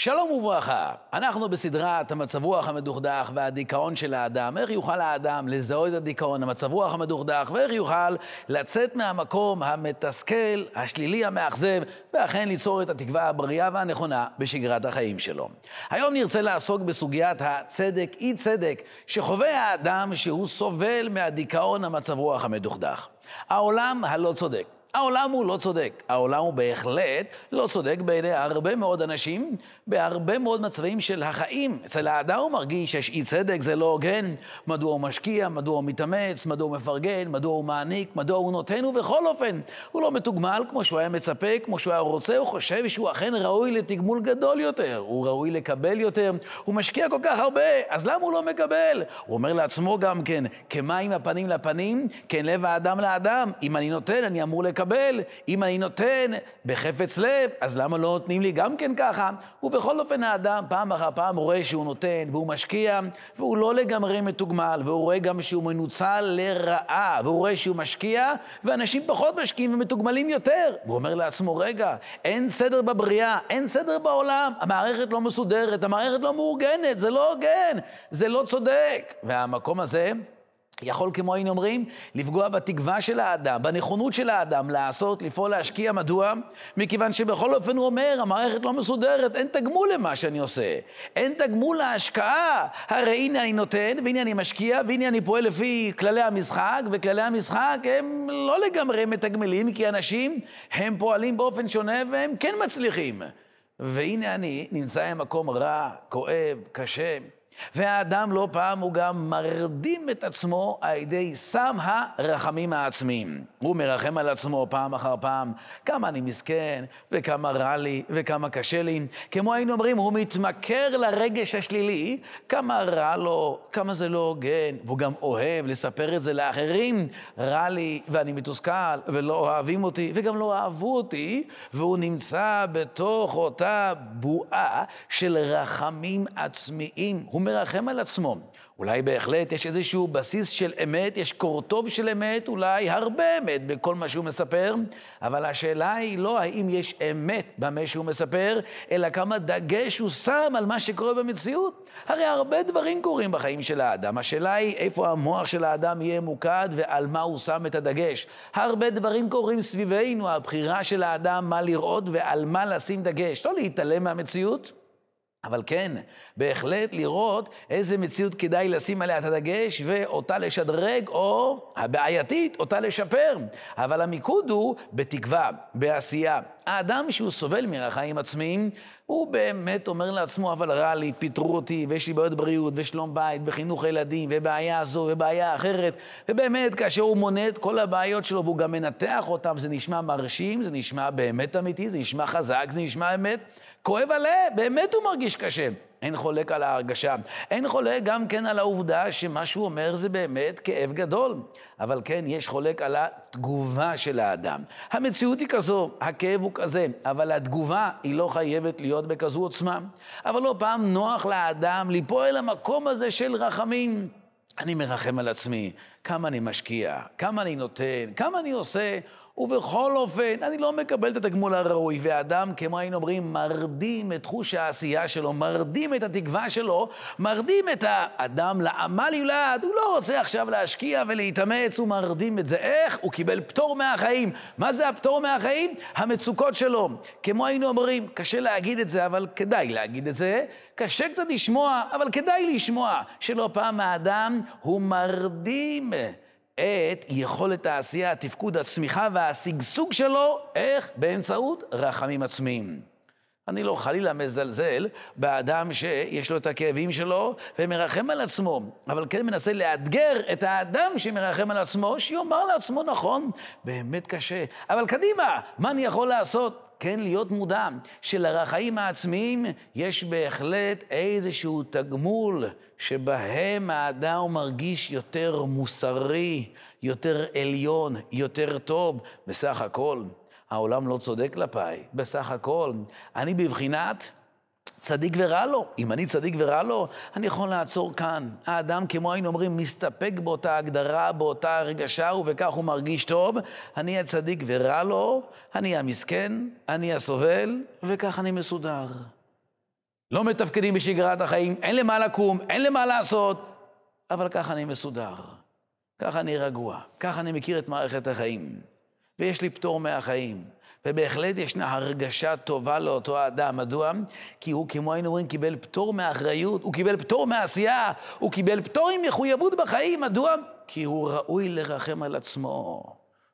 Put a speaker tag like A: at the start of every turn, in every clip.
A: שלום וברכה, אנחנו בסדרת המצב רוח המדוכדך והדיכאון של האדם. איך יוכל האדם לזהות את הדיכאון, המצב רוח המדוכדך, ואיך יוכל לצאת מהמקום המתסכל, השלילי, המאכזב, ואכן ליצור את התקווה הבריאה והנכונה בשגרת החיים שלו. היום נרצה לעסוק בסוגיית הצדק, אי-צדק, שחווה האדם שהוא סובל מהדיכאון, המצב רוח המדוכדך. העולם הלא צודק. העולם הוא לא צודק, העולם הוא בהחלט לא צודק בעיני הרבה מאוד אנשים, בהרבה מאוד מצבים של החיים. אצל האדם הוא מרגיש שיש אי צדק, זה לא הוגן, מדוע הוא משקיע, מדוע הוא מתאמץ, מדוע הוא מפרגן, מדוע הוא מעניק, מדוע הוא נותן, ובכל אופן, הוא לא מתוגמל כמו שהוא היה מצפה, כמו שהוא היה רוצה, הוא חושב שהוא אכן ראוי לתגמול גדול יותר, הוא ראוי לקבל יותר, הוא משקיע כל כך הרבה, אז למה הוא לא מקבל? הוא אומר לעצמו גם כן, כמים הפנים לפנים, כן לב האדם לאדם, אם אני נותן, אני אמור לקבל. מקבל, אם אני נותן בחפץ לב, אז למה לא נותנים לי גם כן ככה? ובכל אופן האדם פעם אחר פעם רואה שהוא נותן והוא משקיע, והוא לא לגמרי מתוגמל, והוא רואה גם שהוא מנוצל לרעה, והוא רואה שהוא משקיע, ואנשים פחות משקיעים ומתוגמלים יותר. והוא אומר לעצמו, רגע, אין סדר בבריאה, אין סדר בעולם, המערכת לא מסודרת, המערכת לא מאורגנת, זה לא הוגן, זה לא צודק. והמקום הזה... יכול, כמו היינו אומרים, לפגוע בתקווה של האדם, בנכונות של האדם לעשות, לפעול, להשקיע. מדוע? מכיוון שבכל אופן הוא אומר, המערכת לא מסודרת, אין תגמול למה שאני עושה. אין תגמול להשקעה. הרי הנה אני נותן, והנה אני משקיע, והנה אני פועל לפי כללי המשחק, וכללי המשחק הם לא לגמרי מתגמלים, כי אנשים, הם פועלים באופן שונה והם כן מצליחים. והנה אני נמצא במקום רע, כואב, קשה. והאדם לא פעם הוא גם מרדים את עצמו על ידי סם הרחמים העצמיים. הוא מרחם על עצמו פעם אחר פעם, כמה אני מסכן, וכמה רע לי, וכמה קשה לי. כמו היינו אומרים, הוא מתמכר לרגש השלילי, כמה רע לו, כמה זה לא הוגן, והוא גם אוהב לספר את זה לאחרים, רע לי, ואני מתוסכל, ולא אוהבים אותי, וגם לא אהבו אותי, והוא נמצא בתוך אותה בועה של רחמים עצמיים. הוא מרחם על עצמו. אולי בהחלט יש איזשהו בסיס של אמת, יש קורטוב של אמת, אולי הרבה אמת בכל מה שהוא מספר, אבל השאלה היא לא האם יש אמת במה שהוא מספר, אלא כמה דגש הוא שם על מה שקורה במציאות. הרי הרבה דברים קורים בחיים של האדם. השאלה היא איפה המוח של האדם יהיה מוקד ועל מה הוא שם את הדגש. הרבה דברים קורים סביבנו, הבחירה של האדם מה לראות ועל מה לשים דגש, לא להתעלם מהמציאות. אבל כן, בהחלט לראות איזה מציאות כדאי לשים עליה את הדגש ואותה לשדרג, או הבעייתית, אותה לשפר. אבל המיקוד הוא בתקווה, בעשייה. האדם שהוא סובל מרחיים עצמיים, הוא באמת אומר לעצמו, אבל רע לי, פיטרו אותי, ויש לי בעיות בריאות, ושלום בית, וחינוך ילדים, ובעיה זו, ובעיה אחרת. ובאמת, כאשר הוא מונה את כל הבעיות שלו, והוא גם מנתח אותן, זה נשמע מרשים, זה נשמע באמת אמיתי, זה נשמע חזק, זה נשמע אמת. כואב הלב, באמת הוא מרגיש קשה. אין חולק על ההרגשה. אין חולק גם כן על העובדה שמה שהוא אומר זה באמת כאב גדול. אבל כן, יש חולק על התגובה של האדם. המציאות היא כזו, הכאב הוא כזה, אבל התגובה היא לא חייבת להיות בכזו עוצמה. אבל לא פעם נוח לאדם ליפול אל המקום הזה של רחמים. אני מרחם על עצמי, כמה אני משקיע, כמה אני נותן, כמה אני עושה. ובכל אופן, אני לא מקבל את התגמול הראוי, ואדם, כמו היינו אומרים, מרדים את חוש העשייה שלו, מרדים את התקווה שלו, מרדים את האדם לעמל יולד, הוא לא רוצה עכשיו להשקיע ולהתאמץ, הוא מרדים את זה. איך? הוא קיבל פטור מהחיים. מה זה הפטור מהחיים? המצוקות שלו. כמו היינו אומרים, קשה להגיד את זה, אבל כדאי להגיד את זה. קשה קצת לשמוע, אבל כדאי לשמוע, שלא פעם האדם הוא מרדים. את יכולת העשייה, התפקוד, הצמיחה והשגשוג שלו, איך? באמצעות רחמים עצמיים. אני לא חלילה מזלזל באדם שיש לו את הכאבים שלו ומרחם על עצמו, אבל כן מנסה לאתגר את האדם שמרחם על עצמו, שיאמר לעצמו, נכון, באמת קשה, אבל קדימה, מה אני יכול לעשות? כן להיות מודע שלחיים העצמיים יש בהחלט איזשהו תגמול שבהם האדם מרגיש יותר מוסרי, יותר עליון, יותר טוב. בסך הכל, העולם לא צודק כלפיי, בסך הכל. אני בבחינת צדיק ורע לו. אם אני צדיק ורע לו, אני יכול לעצור כאן. האדם, כמו היינו אומרים, מסתפק באותה הגדרה, באותה הרגשה, ובכך הוא מרגיש טוב. אני הצדיק ורע לו, אני המסכן, אני הסובל, וכך אני מסודר. לא מתפקדים בשגרת החיים, אין למה לקום, אין למה לעשות, אבל ככה אני מסודר. ככה אני רגוע, ככה אני מכיר את מערכת החיים. ויש לי פטור מהחיים. ובהחלט ישנה הרגשה טובה לאותו האדם. מדוע? כי הוא, כמו היינו אומרים, קיבל פטור מאחריות, הוא קיבל פטור מעשייה, הוא קיבל פטור עם מחויבות בחיים. מדוע? כי הוא ראוי לרחם על עצמו.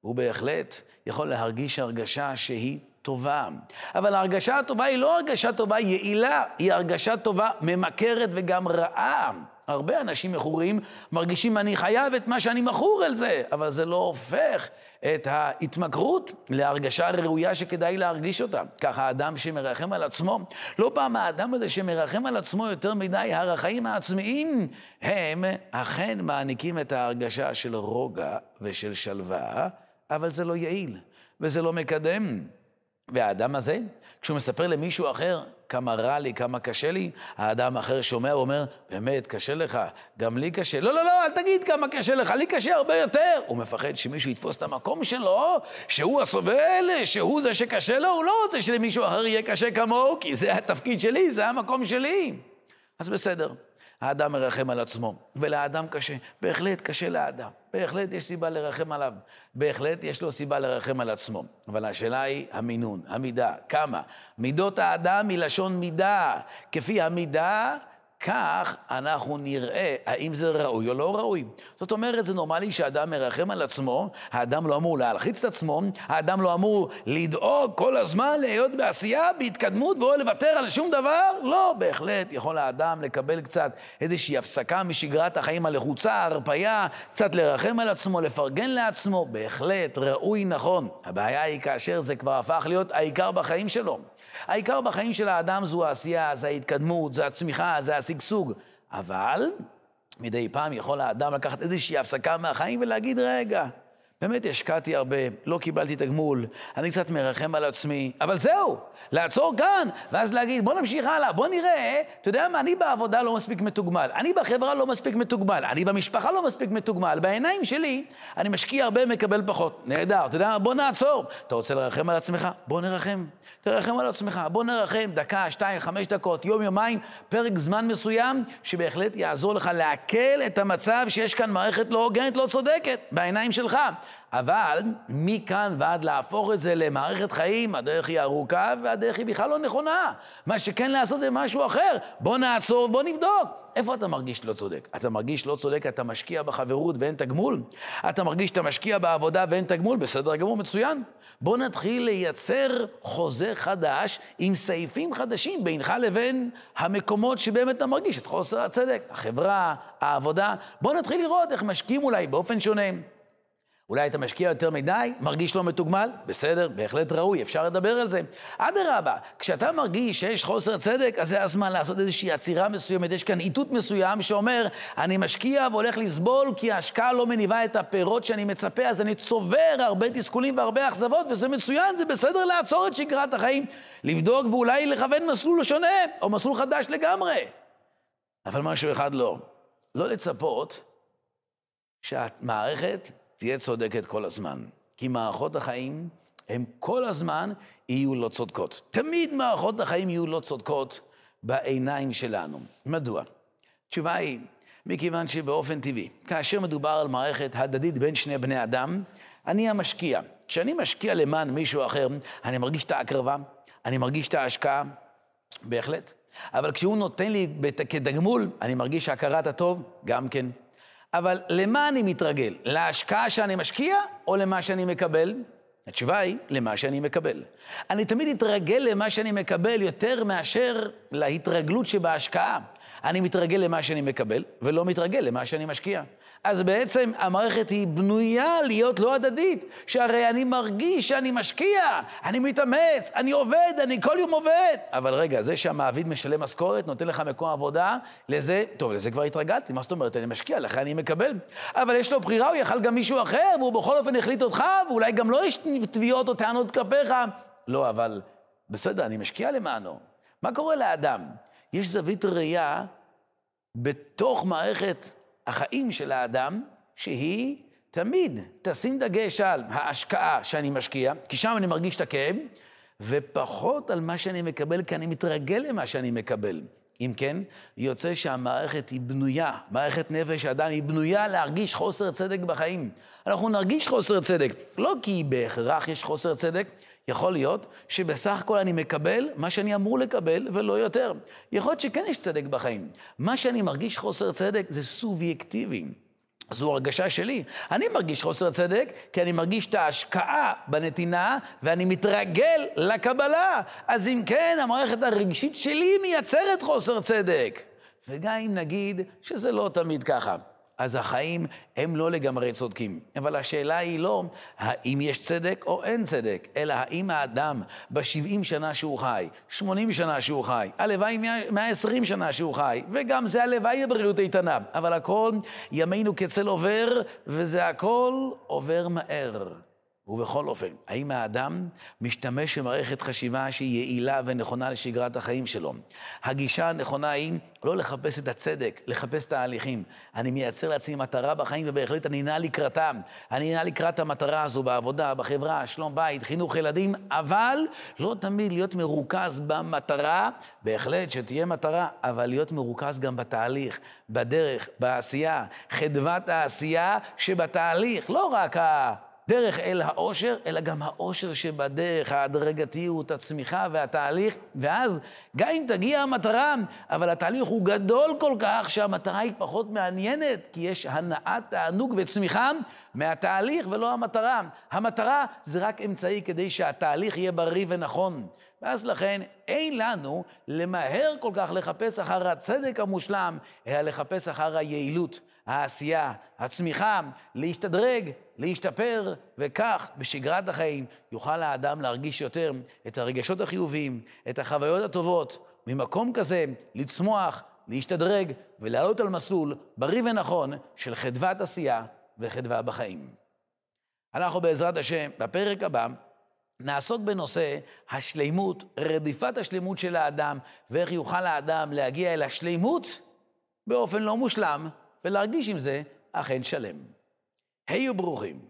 A: הוא בהחלט יכול להרגיש הרגשה שהיא טובה. אבל ההרגשה הטובה היא לא הרגשה טובה יעילה, היא הרגשה טובה ממכרת וגם רעה. הרבה אנשים מכורים מרגישים, אני חייב את מה שאני מכור על זה, אבל זה לא הופך את ההתמכרות להרגשה הראויה שכדאי להרגיש אותה. ככה האדם שמרחם על עצמו, לא פעם האדם הזה שמרחם על עצמו יותר מדי, הרחיים העצמיים, הם אכן מעניקים את ההרגשה של רוגע ושל שלווה, אבל זה לא יעיל, וזה לא מקדם. והאדם הזה, כשהוא מספר למישהו אחר כמה רע לי, כמה קשה לי, האדם האחר שומע ואומר, באמת, קשה לך, גם לי קשה. לא, לא, לא, אל תגיד כמה קשה לך, לי קשה הרבה יותר. הוא מפחד שמישהו יתפוס את המקום שלו, שהוא הסובל, שהוא זה שקשה לו, הוא לא רוצה שלמישהו אחר יהיה קשה כמוהו, כי זה התפקיד שלי, זה המקום שלי. אז בסדר. האדם מרחם על עצמו, ולאדם קשה. בהחלט קשה לאדם, בהחלט יש סיבה לרחם עליו, בהחלט יש לו סיבה לרחם על עצמו. אבל השאלה היא המינון, המידה, כמה. מידות האדם מלשון מידה, כפי המידה כך אנחנו נראה האם זה ראוי או לא ראוי. זאת אומרת, זה נורמלי שאדם מרחם על עצמו, האדם לא אמור להלחיץ את עצמו, האדם לא אמור לדאוג כל הזמן להיות בעשייה, בהתקדמות, ולא לוותר על שום דבר? לא, בהחלט יכול האדם לקבל קצת איזושהי הפסקה משגרת החיים הלחוצה, הרפייה, קצת לרחם על עצמו, לפרגן לעצמו, בהחלט ראוי, נכון. הבעיה היא כאשר זה כבר הפך להיות העיקר בחיים שלו. העיקר בחיים של האדם זו העשייה, זה ההתקדמות, זה הצמיחה, זה השגשוג. אבל מדי פעם יכול האדם לקחת איזושהי הפסקה מהחיים ולהגיד, רגע, באמת השקעתי הרבה, לא קיבלתי את הגמול, אני קצת מרחם על עצמי, אבל זהו, לעצור כאן, ואז להגיד, בוא נמשיך הלאה, בוא נראה, אתה יודע מה, אני בעבודה לא מספיק מתוגמל, אני בחברה לא מספיק מתוגמל, אני במשפחה לא מספיק מתוגמל, בעיניים שלי אני משקיע הרבה ומקבל פחות. נהדר, אתה יודע מה, בוא נעצור. אתה רוצה לרחם על עצמך? בוא נרחם. תרחם על עצמך, בוא נרחם דקה, שתיים, חמש דקות, יום, יומיים, פרק זמן מסוים, שבהחלט יעזור לך לעכל את המצב שיש כאן מערכת לא הוגנת, לא צודקת, בעיניים שלך. אבל מכאן ועד להפוך את זה למערכת חיים, הדרך היא ארוכה והדרך היא בכלל לא נכונה. מה שכן לעשות זה משהו אחר. בוא נעצור, בוא נבדוק. איפה אתה מרגיש לא צודק? אתה מרגיש לא צודק, אתה משקיע בחברות ואין תגמול? אתה מרגיש שאתה משקיע בעבודה ואין תגמול? בסדר גמור, מצוין. בוא נתחיל לייצר חוזה חדש עם סעיפים חדשים בינך לבין המקומות שבאמת אתה מרגיש את חוסר הצדק, החברה, העבודה. בוא נתחיל לראות איך משקיעים אולי באופן שונה. אולי אתה משקיע יותר מדי, מרגיש לא מתוגמל? בסדר, בהחלט ראוי, אפשר לדבר על זה. אדרבה, כשאתה מרגיש שיש חוסר צדק, אז זה הזמן לעשות איזושהי עצירה מסוימת. יש כאן איתות מסוים שאומר, אני משקיע והולך לסבול כי ההשקעה לא מניבה את הפירות שאני מצפה, אז אני צובר הרבה תסכולים והרבה אכזבות, וזה מצוין, זה בסדר לעצור את שגרת החיים, לבדוק ואולי לכוון מסלול שונה, או מסלול חדש לגמרי. אבל משהו אחד לא, לא לצפות שהמערכת תהיה צודקת כל הזמן. כי מערכות החיים הן כל הזמן יהיו לא צודקות. תמיד מערכות החיים יהיו לא צודקות בעיניים שלנו. מדוע? התשובה היא, מכיוון שבאופן טבעי, כאשר מדובר על מערכת הדדית בין שני בני אדם, אני המשקיע. כשאני משקיע למען מישהו אחר, אני מרגיש את ההקרבה, אני מרגיש את ההשקעה, בהחלט. אבל כשהוא נותן לי כדגמול, אני מרגיש הכרת הטוב, גם כן. אבל למה אני מתרגל? להשקעה שאני משקיע או למה שאני מקבל? התשובה היא, למה שאני מקבל. אני תמיד אתרגל למה שאני מקבל יותר מאשר להתרגלות שבהשקעה. אני מתרגל למה שאני מקבל, ולא מתרגל למה שאני משקיע. אז בעצם המערכת היא בנויה להיות לא הדדית, שהרי אני מרגיש שאני משקיע, אני מתאמץ, אני עובד, אני כל יום עובד. אבל רגע, זה שהמעביד משלם משכורת, נותן לך מקום עבודה, לזה, טוב, לזה כבר התרגלתי, מה זאת אומרת? אני משקיע, לכן אני מקבל. אבל יש לו בחירה, הוא יכל גם מישהו אחר, והוא בכל אופן החליט אותך, ואולי גם לו לא יש תביעות או טענות כלפיך. לא, אבל בסדר, אני משקיע למענו. מה קורה לאדם? יש זווית ראייה בתוך מערכת החיים של האדם, שהיא תמיד תשים דגש על ההשקעה שאני משקיע, כי שם אני מרגיש את הכאב, ופחות על מה שאני מקבל, כי אני מתרגל למה שאני מקבל. אם כן, יוצא שהמערכת היא בנויה, מערכת נפש האדם היא בנויה להרגיש חוסר צדק בחיים. אנחנו נרגיש חוסר צדק, לא כי בהכרח יש חוסר צדק, יכול להיות שבסך הכל אני מקבל מה שאני אמור לקבל ולא יותר. יכול להיות שכן יש צדק בחיים. מה שאני מרגיש חוסר צדק זה סובייקטיבי. זו הרגשה שלי. אני מרגיש חוסר צדק, כי אני מרגיש את ההשקעה בנתינה, ואני מתרגל לקבלה. אז אם כן, המערכת הרגשית שלי מייצרת חוסר צדק. וגם אם נגיד שזה לא תמיד ככה. אז החיים הם לא לגמרי צודקים. אבל השאלה היא לא האם יש צדק או אין צדק, אלא האם האדם ב-70 שנה שהוא חי, 80 שנה שהוא חי, הלוואי 120 שנה שהוא חי, וגם זה הלוואי בבריאות איתנה. אבל הכל, ימינו כצל עובר, וזה הכל עובר מהר. ובכל אופן, האם האדם משתמש במערכת חשיבה שהיא יעילה ונכונה לשגרת החיים שלו? הגישה הנכונה היא לא לחפש את הצדק, לחפש את ההליכים. אני מייצר לעצמי מטרה בחיים, ובהחלט אני נע לקראתה. אני נע לקראת המטרה הזו בעבודה, בחברה, שלום בית, חינוך ילדים, אבל לא תמיד להיות מרוכז במטרה, בהחלט שתהיה מטרה, אבל להיות מרוכז גם בתהליך, בדרך, בעשייה, חדוות העשייה שבתהליך, לא רק ה... הדרך אל העושר, אלא גם העושר שבדרך, ההדרגתיות, הצמיחה והתהליך, ואז גם אם תגיע המטרה, אבל התהליך הוא גדול כל כך שהמטרה היא פחות מעניינת, כי יש הנעת תענוג וצמיחה מהתהליך ולא המטרה. המטרה זה רק אמצעי כדי שהתהליך יהיה בריא ונכון. ואז לכן אין לנו למהר כל כך לחפש אחר הצדק המושלם, אלא לחפש אחר היעילות. העשייה, הצמיחה, להשתדרג, להשתפר, וכך בשגרת החיים יוכל האדם להרגיש יותר את הרגשות החיוביים, את החוויות הטובות, ממקום כזה לצמוח, להשתדרג ולעלות על מסלול בריא ונכון של חדוות עשייה וחדווה בחיים. אנחנו בעזרת השם, בפרק הבא, נעסוק בנושא השלימות, רדיפת השלימות של האדם, ואיך יוכל האדם להגיע אל השלימות באופן לא מושלם, ולהרגיש עם זה אכן שלם. היו ברוכים.